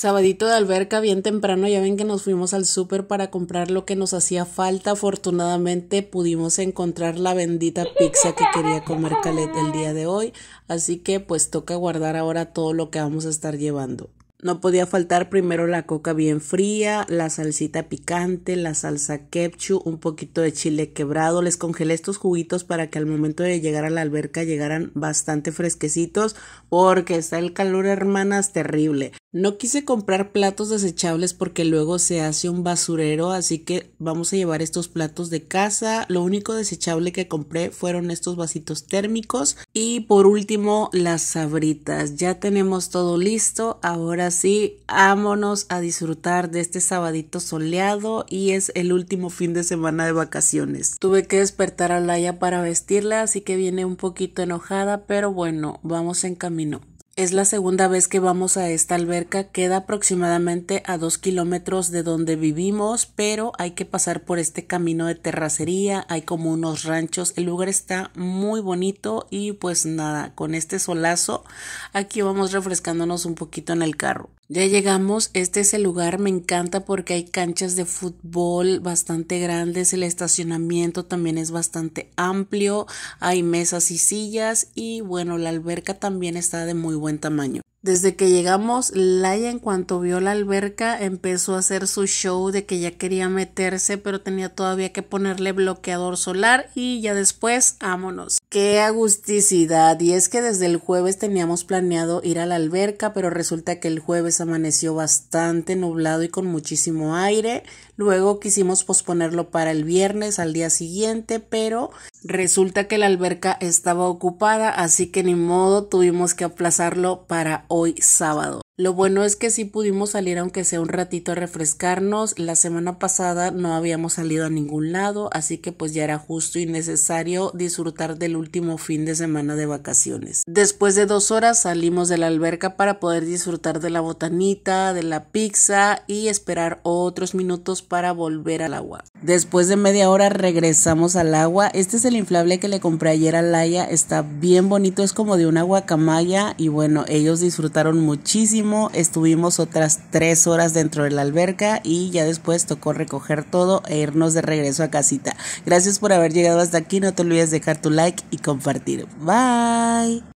Sabadito de alberca, bien temprano, ya ven que nos fuimos al súper para comprar lo que nos hacía falta. Afortunadamente pudimos encontrar la bendita pizza que quería comer Calet el día de hoy. Así que pues toca guardar ahora todo lo que vamos a estar llevando. No podía faltar primero la coca bien fría, la salsita picante, la salsa ketchup, un poquito de chile quebrado. Les congelé estos juguitos para que al momento de llegar a la alberca llegaran bastante fresquecitos porque está el calor, hermanas, terrible. No quise comprar platos desechables porque luego se hace un basurero, así que vamos a llevar estos platos de casa. Lo único desechable que compré fueron estos vasitos térmicos y por último las sabritas. Ya tenemos todo listo, ahora sí, vámonos a disfrutar de este sabadito soleado y es el último fin de semana de vacaciones. Tuve que despertar a Laia para vestirla, así que viene un poquito enojada, pero bueno, vamos en camino. Es la segunda vez que vamos a esta alberca, queda aproximadamente a dos kilómetros de donde vivimos, pero hay que pasar por este camino de terracería, hay como unos ranchos, el lugar está muy bonito y pues nada, con este solazo aquí vamos refrescándonos un poquito en el carro. Ya llegamos, este es el lugar, me encanta porque hay canchas de fútbol bastante grandes, el estacionamiento también es bastante amplio, hay mesas y sillas y bueno, la alberca también está de muy buen tamaño. Desde que llegamos, Laia en cuanto vio la alberca empezó a hacer su show de que ya quería meterse, pero tenía todavía que ponerle bloqueador solar y ya después, vámonos. ¡Qué agusticidad! Y es que desde el jueves teníamos planeado ir a la alberca, pero resulta que el jueves amaneció bastante nublado y con muchísimo aire. Luego quisimos posponerlo para el viernes al día siguiente, pero resulta que la alberca estaba ocupada, así que ni modo tuvimos que aplazarlo para hoy sábado. Lo bueno es que sí pudimos salir aunque sea un ratito a refrescarnos. La semana pasada no habíamos salido a ningún lado, así que pues ya era justo y necesario disfrutar del último fin de semana de vacaciones. Después de dos horas salimos de la alberca para poder disfrutar de la botanita, de la pizza y esperar otros minutos para volver al agua. Después de media hora regresamos al agua. Este es el inflable que le compré ayer a Laia. Está bien bonito, es como de una guacamaya y bueno, ellos disfrutaron muchísimo estuvimos otras tres horas dentro de la alberca y ya después tocó recoger todo e irnos de regreso a casita. Gracias por haber llegado hasta aquí, no te olvides dejar tu like y compartir. Bye.